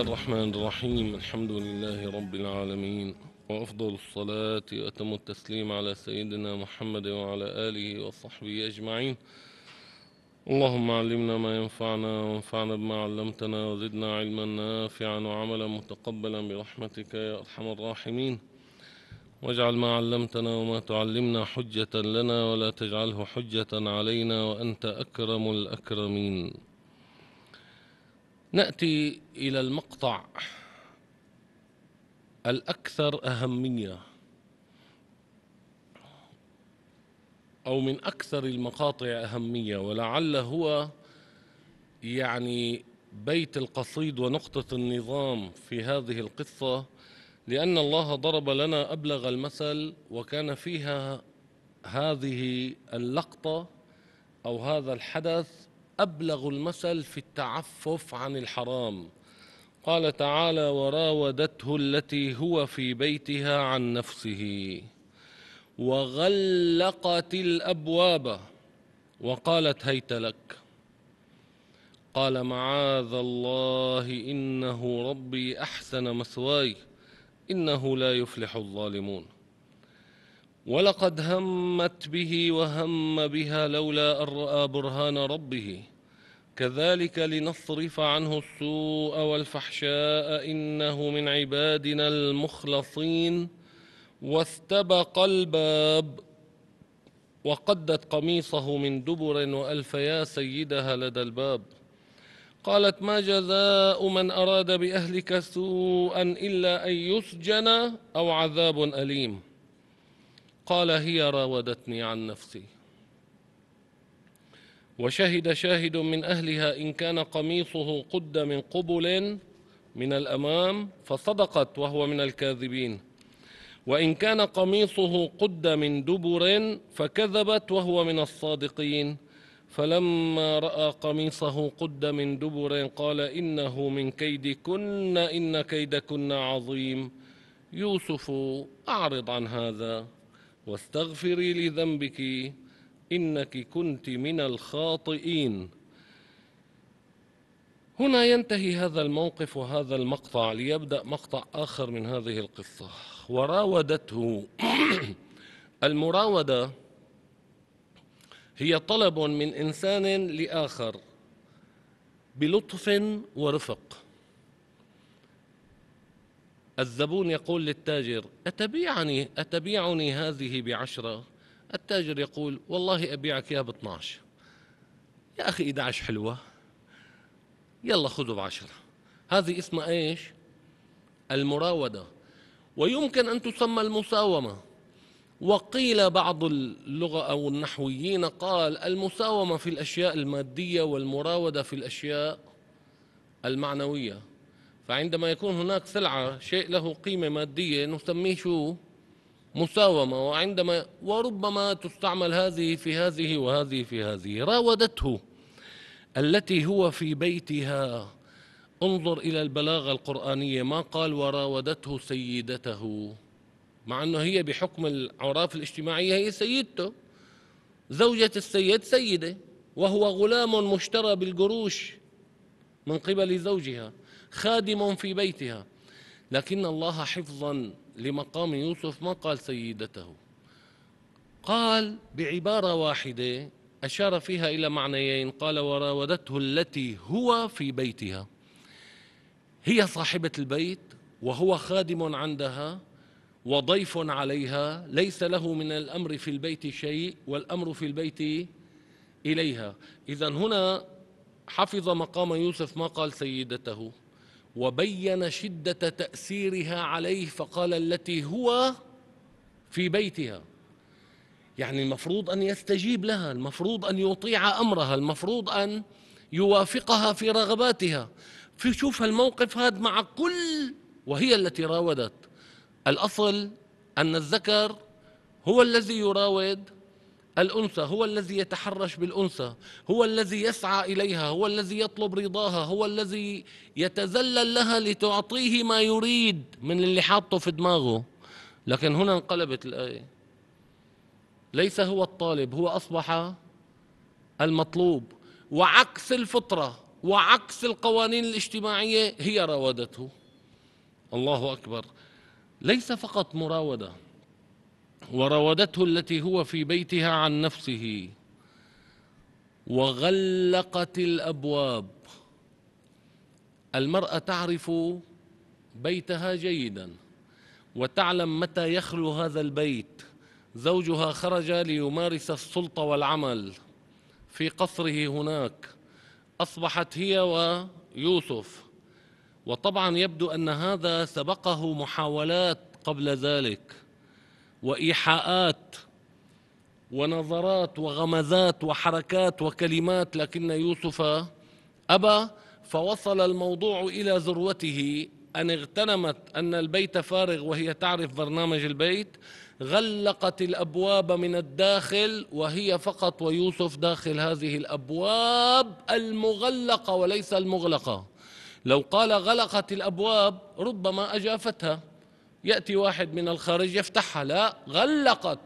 الله الرحمن الرحيم الحمد لله رب العالمين وأفضل الصلاة وأتم التسليم على سيدنا محمد وعلى آله وصحبه أجمعين اللهم علمنا ما ينفعنا وانفعنا بما علمتنا وزدنا علما نافعا وعملا متقبلا برحمتك يا أرحم الراحمين واجعل ما علمتنا وما تعلمنا حجة لنا ولا تجعله حجة علينا وأنت أكرم الأكرمين ناتي الى المقطع الاكثر اهميه او من اكثر المقاطع اهميه ولعل هو يعني بيت القصيد ونقطه النظام في هذه القصه لان الله ضرب لنا ابلغ المثل وكان فيها هذه اللقطه او هذا الحدث أبلغ المثل في التعفف عن الحرام قال تعالى وراودته التي هو في بيتها عن نفسه وغلقت الأبواب وقالت هيت لك قال معاذ الله إنه ربي أحسن مثواي إنه لا يفلح الظالمون ولقد همت به وهم بها لولا أن رأى برهان ربه كذلك لنصرف عنه السوء والفحشاء إنه من عبادنا المخلصين واستبق الباب وقدت قميصه من دبر وألف يا سيدها لدى الباب قالت ما جزاء من أراد بأهلك سوءا إلا أن يسجن أو عذاب أليم قال هي راودتني عن نفسي وشهد شاهد من اهلها ان كان قميصه قد من قبل من الامام فصدقت وهو من الكاذبين وان كان قميصه قد من دبر فكذبت وهو من الصادقين فلما راى قميصه قد من دبر قال انه من كيدكن ان كيدكن عظيم يوسف اعرض عن هذا واستغفري لذنبك إنك كنت من الخاطئين هنا ينتهي هذا الموقف وهذا المقطع ليبدأ مقطع آخر من هذه القصة وراودته المراودة هي طلب من إنسان لآخر بلطف ورفق الزبون يقول للتاجر أتبيعني أتبيعني هذه بعشرة التاجر يقول والله أبيعك يا ب 12 يا أخي 11 حلوة يلا خذوا بعشرة هذه اسمها إيش المراودة ويمكن أن تسمى المساومة وقيل بعض اللغة أو النحويين قال المساومة في الأشياء المادية والمراودة في الأشياء المعنوية فعندما يكون هناك سلعة شيء له قيمة مادية نسميه شو مساومة وعندما وربما تستعمل هذه في هذه وهذه في هذه راودته التي هو في بيتها انظر إلى البلاغة القرآنية ما قال وراودته سيدته مع أنه هي بحكم العراف الاجتماعية هي سيدته زوجة السيد سيدة وهو غلام مشترى بالقروش من قبل زوجها خادم في بيتها لكن الله حفظا لمقام يوسف ما قال سيدته قال بعبارة واحدة أشار فيها إلى معنيين قال وراودته التي هو في بيتها هي صاحبة البيت وهو خادم عندها وضيف عليها ليس له من الأمر في البيت شيء والأمر في البيت إليها إذا هنا حفظ مقام يوسف ما قال سيدته وبين شدة تأثيرها عليه فقال التي هو في بيتها يعني المفروض أن يستجيب لها المفروض أن يطيع أمرها المفروض أن يوافقها في رغباتها في شوف الموقف هذا مع كل وهي التي راودت الأصل أن الذكر هو الذي يراود الأنثى هو الذي يتحرش بالأنثى هو الذي يسعى إليها هو الذي يطلب رضاها هو الذي يتذلل لها لتعطيه ما يريد من اللي حاطه في دماغه لكن هنا انقلبت الآية ليس هو الطالب هو أصبح المطلوب وعكس الفطرة وعكس القوانين الاجتماعية هي راودته الله أكبر ليس فقط مراوده وراودته التي هو في بيتها عن نفسه وغلقت الابواب المراه تعرف بيتها جيدا وتعلم متى يخلو هذا البيت زوجها خرج ليمارس السلطه والعمل في قصره هناك اصبحت هي ويوسف وطبعا يبدو ان هذا سبقه محاولات قبل ذلك وايحاءات ونظرات وغمزات وحركات وكلمات لكن يوسف ابى فوصل الموضوع الى ذروته ان اغتنمت ان البيت فارغ وهي تعرف برنامج البيت غلقت الابواب من الداخل وهي فقط ويوسف داخل هذه الابواب المغلقه وليس المغلقه لو قال غلقت الابواب ربما اجافتها يأتي واحد من الخارج يفتحها لا غلقت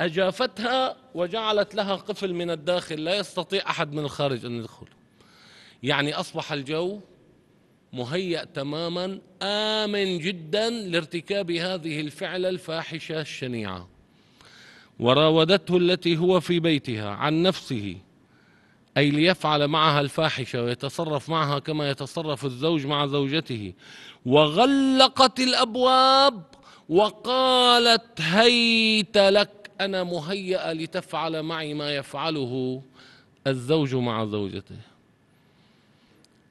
أجافتها وجعلت لها قفل من الداخل لا يستطيع أحد من الخارج أن يدخل يعني أصبح الجو مهيأ تماما آمن جدا لارتكاب هذه الفعلة الفاحشة الشنيعة وراودته التي هو في بيتها عن نفسه أي ليفعل معها الفاحشة ويتصرف معها كما يتصرف الزوج مع زوجته وغلقت الأبواب وقالت هيت لك أنا مهيئة لتفعل معي ما يفعله الزوج مع زوجته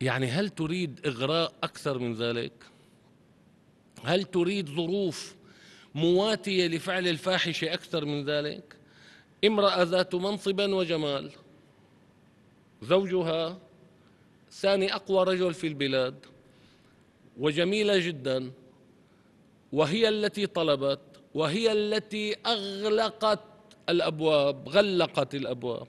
يعني هل تريد إغراء أكثر من ذلك؟ هل تريد ظروف مواتية لفعل الفاحشة أكثر من ذلك؟ امرأة ذات منصب وجمال زوجها ثاني أقوى رجل في البلاد وجميلة جدا وهي التي طلبت وهي التي أغلقت الأبواب غلقت الأبواب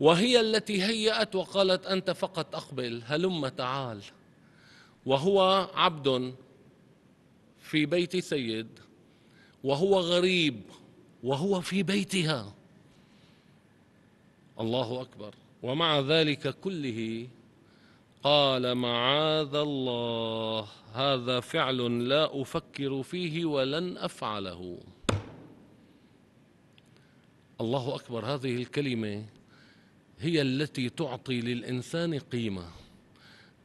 وهي التي هيأت وقالت أنت فقط أقبل هلم تعال وهو عبد في بيت سيد وهو غريب وهو في بيتها الله أكبر ومع ذلك كله قال معاذ الله هذا فعل لا افكر فيه ولن افعله الله اكبر هذه الكلمه هي التي تعطي للانسان قيمه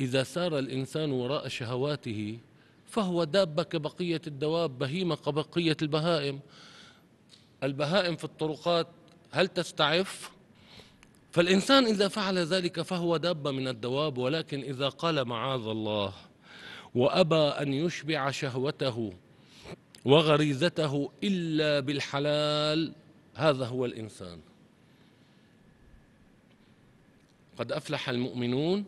اذا سار الانسان وراء شهواته فهو دابه كبقيه الدواب بهيمه كبقيه البهائم البهائم في الطرقات هل تستعف فالإنسان إذا فعل ذلك فهو دابة من الدواب ولكن إذا قال معاذ الله وأبى أن يشبع شهوته وغريزته إلا بالحلال هذا هو الإنسان قد أفلح المؤمنون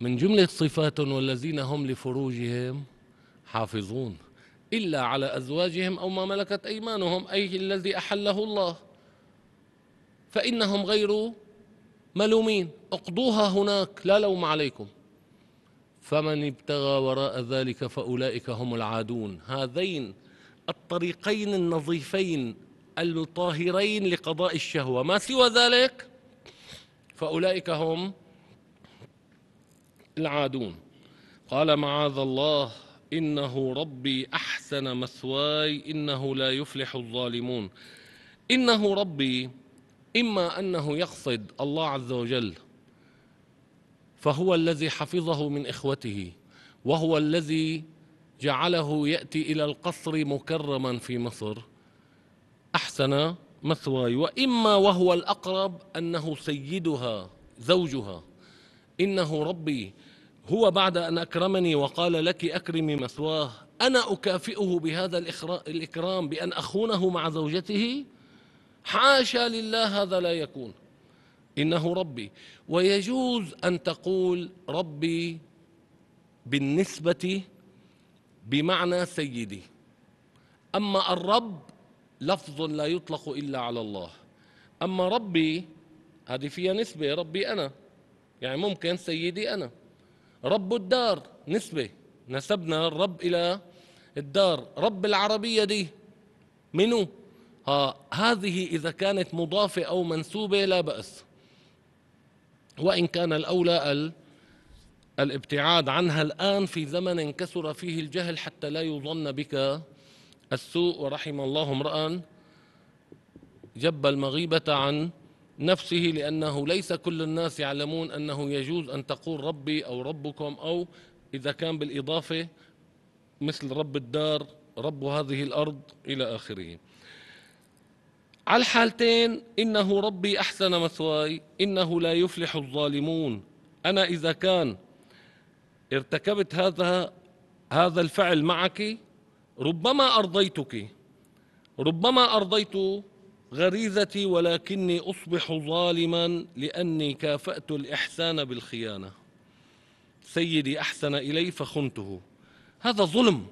من جملة صفات والذين هم لفروجهم حافظون إلا على أزواجهم أو ما ملكت أيمانهم أي الذي أحله الله فإنهم غير ملومين اقضوها هناك لا لوم عليكم فمن ابتغى وراء ذلك فأولئك هم العادون هذين الطريقين النظيفين الطاهرين لقضاء الشهوة ما سوى ذلك فأولئك هم العادون قال معاذ الله إنه ربي أحسن مثواي إنه لا يفلح الظالمون إنه ربي إما أنه يقصد الله عز وجل فهو الذي حفظه من إخوته وهو الذي جعله يأتي إلى القصر مكرما في مصر أحسن مثواي وإما وهو الأقرب أنه سيدها زوجها إنه ربي هو بعد أن أكرمني وقال لك أكرمي مثواه أنا أكافئه بهذا الإكرام بأن أخونه مع زوجته حاشا لله هذا لا يكون انه ربي ويجوز ان تقول ربي بالنسبه بمعنى سيدي اما الرب لفظ لا يطلق الا على الله اما ربي هذه فيها نسبه ربي انا يعني ممكن سيدي انا رب الدار نسبه نسبنا الرب الى الدار رب العربيه دي منو آه هذه إذا كانت مضافة أو منسوبة لا بأس وإن كان الأولى الابتعاد عنها الآن في زمن كثر فيه الجهل حتى لا يظن بك السوء ورحم الله امرأ جب المغيبة عن نفسه لأنه ليس كل الناس يعلمون أنه يجوز أن تقول ربي أو ربكم أو إذا كان بالإضافة مثل رب الدار رب هذه الأرض إلى آخره على الحالتين إنه ربي أحسن مثواي إنه لا يفلح الظالمون أنا إذا كان ارتكبت هذا هذا الفعل معك ربما أرضيتك ربما أرضيت غريزتي ولكني أصبح ظالما لأني كافأت الإحسان بالخيانة سيدي أحسن إلي فخنته هذا ظلم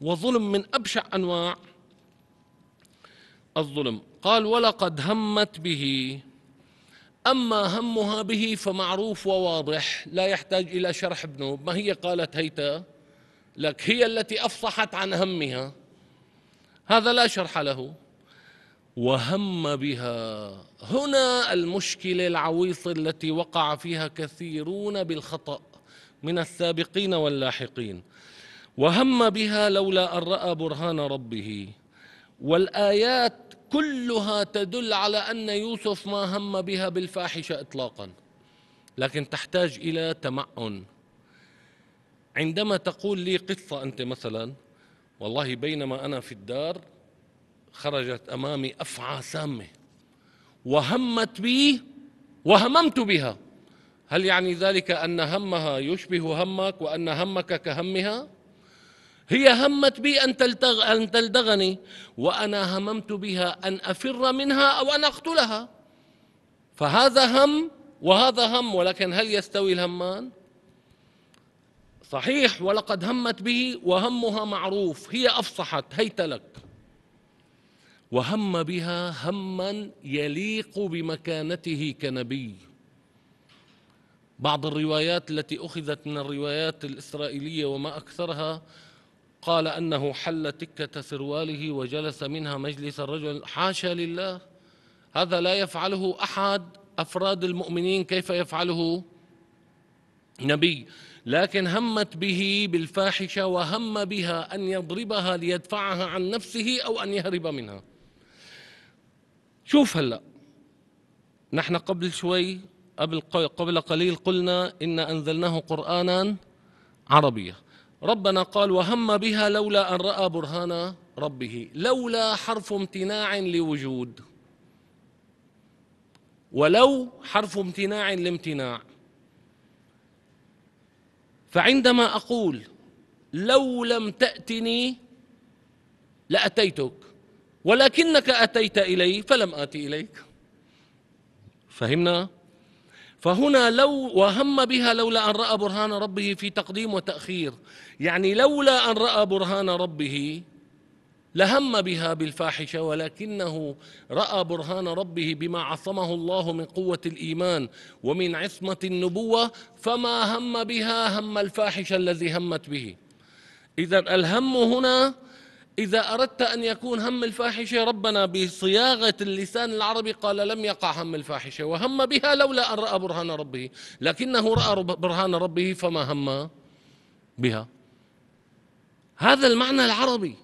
وظلم من أبشع أنواع الظلم قال ولقد همت به أما همها به فمعروف وواضح لا يحتاج إلى شرح ابنه ما هي قالت هيتا لك هي التي أفصحت عن همها هذا لا شرح له وهم بها هنا المشكلة العويصة التي وقع فيها كثيرون بالخطأ من السابقين واللاحقين وهم بها لولا أن رأى برهان ربه والآيات كلها تدل على أن يوسف ما هم بها بالفاحشة إطلاقا لكن تحتاج إلى تمعن عندما تقول لي قصة أنت مثلا والله بينما أنا في الدار خرجت أمامي أفعى سامة وهمت بي وهممت بها هل يعني ذلك أن همها يشبه همك وأن همك كهمها؟ هي همت بي أن, تلتغ أن تلدغني وأنا هممت بها أن أفر منها أو أن أقتلها فهذا هم وهذا هم ولكن هل يستوي الهمان؟ صحيح ولقد همت به وهمها معروف هي أفصحت هيت لك وهم بها هما يليق بمكانته كنبي بعض الروايات التي أخذت من الروايات الإسرائيلية وما أكثرها قال أنه حل تكة سرواله وجلس منها مجلس الرجل حاشا لله هذا لا يفعله أحد أفراد المؤمنين كيف يفعله نبي لكن همت به بالفاحشة وهم بها أن يضربها ليدفعها عن نفسه أو أن يهرب منها شوف هلأ نحن قبل شوي قبل قبل قليل قلنا إن أنزلناه قرآنا عربيا ربنا قال وهم بها لولا أن رأى برهان ربه لولا حرف امتناع لوجود ولو حرف امتناع لامتناع فعندما أقول لو لم تأتني لأتيتك ولكنك أتيت إلي فلم آتي إليك فهمنا؟ فهنا لو وهم بها لولا أن رأى برهان ربه في تقديم وتأخير يعني لولا أن رأى برهان ربه لهم بها بالفاحشة ولكنه رأى برهان ربه بما عصمه الله من قوة الإيمان ومن عصمة النبوة فما هم بها هم الفاحشة الذي همت به إذا الهم هنا إذا أردت أن يكون هم الفاحشة ربنا بصياغة اللسان العربي قال لم يقع هم الفاحشة وهم بها لولا أن رأى برهان ربه لكنه رأى برهان ربه فما هم بها هذا المعنى العربي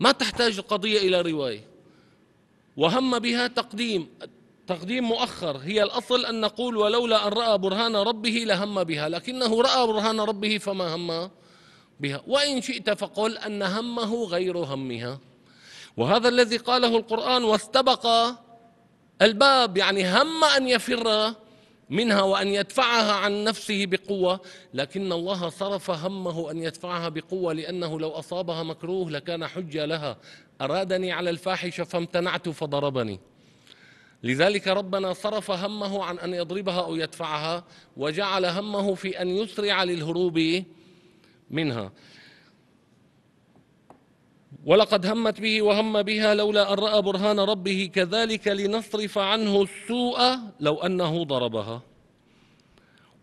ما تحتاج القضية إلى رواية وهم بها تقديم تقديم مؤخر هي الأصل أن نقول ولولا أن رأى برهان ربه لهم بها لكنه رأى برهان ربه فما هم بها وإن شئت فقل أن همه غير همها وهذا الذي قاله القرآن واستبق الباب يعني هم أن يفر منها وأن يدفعها عن نفسه بقوة لكن الله صرف همه أن يدفعها بقوة لأنه لو أصابها مكروه لكان حجة لها أرادني على الفاحشة فامتنعت فضربني لذلك ربنا صرف همه عن أن يضربها أو يدفعها وجعل همه في أن يسرع للهروب منها ولقد همت به وهم بها لولا أن رأى برهان ربه كذلك لنصرف عنه السوء لو أنه ضربها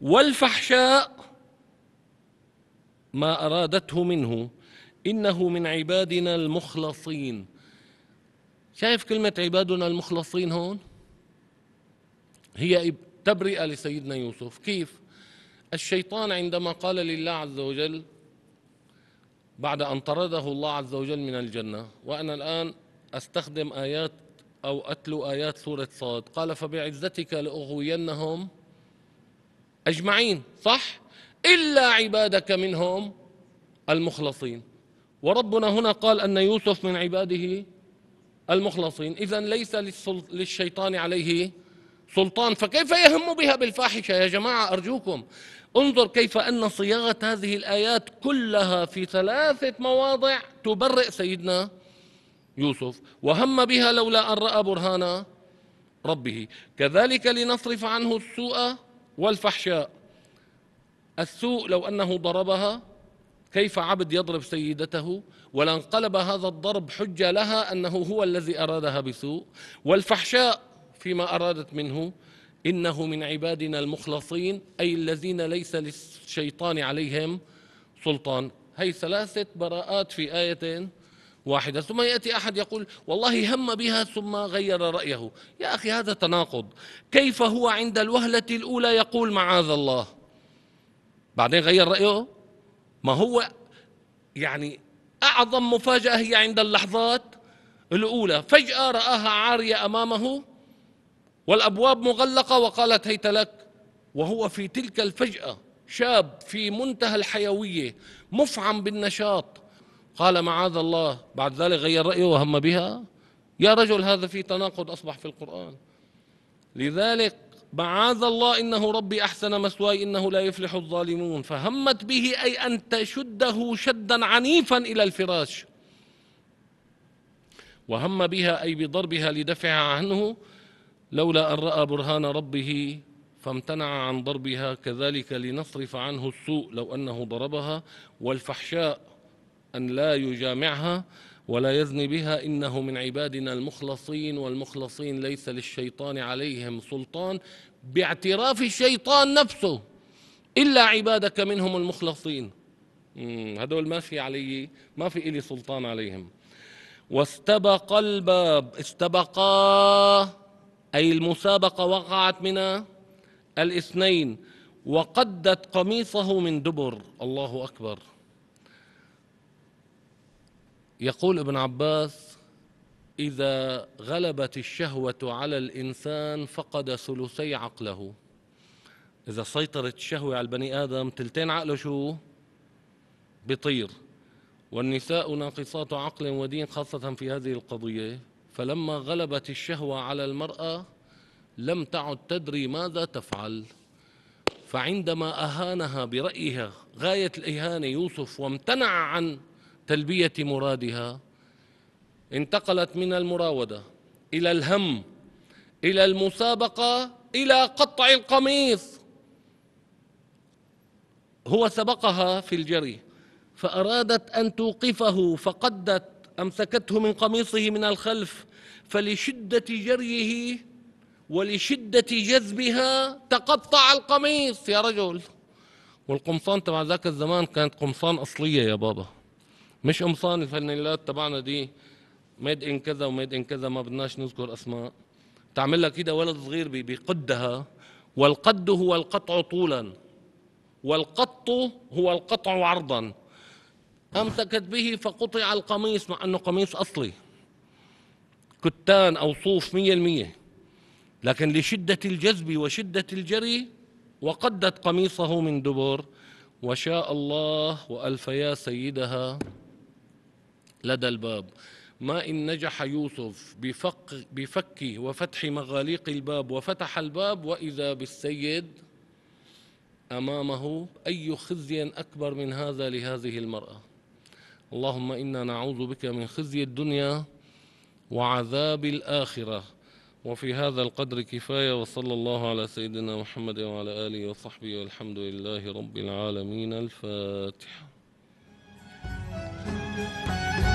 والفحشاء ما أرادته منه إنه من عبادنا المخلصين شايف كلمة عبادنا المخلصين هون هي تبرئة لسيدنا يوسف كيف الشيطان عندما قال لله عز وجل بعد أن طرده الله عز وجل من الجنة وأنا الآن أستخدم آيات أو أتلو آيات سورة صاد قال فبعزتك لأغوينهم أجمعين صح إلا عبادك منهم المخلصين وربنا هنا قال أن يوسف من عباده المخلصين إذا ليس للشيطان عليه سلطان فكيف يهم بها بالفاحشة يا جماعة أرجوكم انظر كيف أن صياغة هذه الآيات كلها في ثلاثة مواضع تبرئ سيدنا يوسف وهم بها لولا أن رأى برهان ربه كذلك لنصرف عنه السوء والفحشاء السوء لو أنه ضربها كيف عبد يضرب سيدته ولانقلب هذا الضرب حجة لها أنه هو الذي أرادها بسوء والفحشاء فيما أرادت منه إنه من عبادنا المخلصين أي الذين ليس للشيطان عليهم سلطان هي ثلاثة براءات في آية واحدة ثم يأتي أحد يقول والله هم بها ثم غير رأيه يا أخي هذا تناقض كيف هو عند الوهلة الأولى يقول معاذ الله بعدين غير رأيه ما هو يعني أعظم مفاجأة هي عند اللحظات الأولى فجأة رآها عارية أمامه والابواب مغلقه وقالت هيت لك وهو في تلك الفجاه شاب في منتهى الحيويه مفعم بالنشاط قال معاذ الله بعد ذلك غير رايه وهم بها يا رجل هذا في تناقض اصبح في القران لذلك معاذ الله انه ربي احسن مثواي انه لا يفلح الظالمون فهمت به اي ان تشده شدا عنيفا الى الفراش وهم بها اي بضربها لدفعها عنه لولا أن رأى برهان ربه فامتنع عن ضربها كذلك لنصرف عنه السوء لو أنه ضربها والفحشاء أن لا يجامعها ولا يزني بها إنه من عبادنا المخلصين والمخلصين ليس للشيطان عليهم سلطان باعتراف الشيطان نفسه إلا عبادك منهم المخلصين هدول ما في علي ما في إلي سلطان عليهم واستبق الباب استبقا أي المسابقة وقعت من الاثنين وقدت قميصه من دبر الله أكبر يقول ابن عباس إذا غلبت الشهوة على الإنسان فقد ثلثي عقله إذا سيطرت الشهوة على البني آدم تلتين عقله شو بطير والنساء ناقصات عقل ودين خاصة في هذه القضية فلما غلبت الشهوة على المرأة لم تعد تدري ماذا تفعل فعندما أهانها برأيها غاية الإهانة يوسف وامتنع عن تلبية مرادها انتقلت من المراودة إلى الهم إلى المسابقة إلى قطع القميص هو سبقها في الجري فأرادت أن توقفه فقدت أمسكته من قميصه من الخلف فلشدة جريه ولشدة جذبها تقطع القميص يا رجل والقمصان تبع ذاك الزمان كانت قمصان أصلية يا بابا مش قمصان الفانيلات تبعنا دي ميد ان كذا وميد ان كذا ما بدناش نذكر اسماء تعمل لك كده ولد صغير بقدها والقد هو القطع طولا والقط هو القطع عرضا أمسكت به فقطع القميص مع أنه قميص أصلي كتان أو صوف مية المية لكن لشدة الجذب وشدة الجري وقدت قميصه من دبر وشاء الله وألف يا سيدها لدى الباب ما إن نجح يوسف بفك, بفك وفتح مغاليق الباب وفتح الباب وإذا بالسيد أمامه أي خزي أكبر من هذا لهذه المرأة اللهم إنا نعوذ بك من خزي الدنيا وعذاب الآخرة وفي هذا القدر كفاية وصلى الله على سيدنا محمد وعلى آله وصحبه والحمد لله رب العالمين الفاتحة